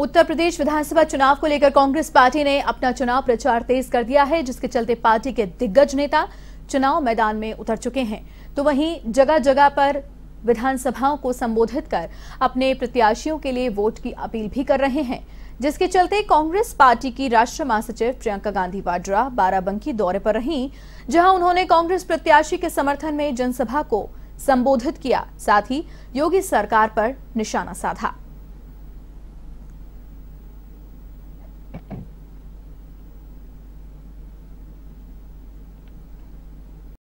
उत्तर प्रदेश विधानसभा चुनाव को लेकर कांग्रेस पार्टी ने अपना चुनाव प्रचार तेज कर दिया है जिसके चलते पार्टी के दिग्गज नेता चुनाव मैदान में उतर चुके हैं तो वहीं जगह जगह पर विधानसभाओं को संबोधित कर अपने प्रत्याशियों के लिए वोट की अपील भी कर रहे हैं जिसके चलते कांग्रेस पार्टी की राष्ट्रीय महासचिव प्रियंका गांधी वाड्रा बाराबंकी दौरे पर रहीं जहां उन्होंने कांग्रेस प्रत्याशी के समर्थन में जनसभा को संबोधित किया साथ ही योगी सरकार पर निशाना साधा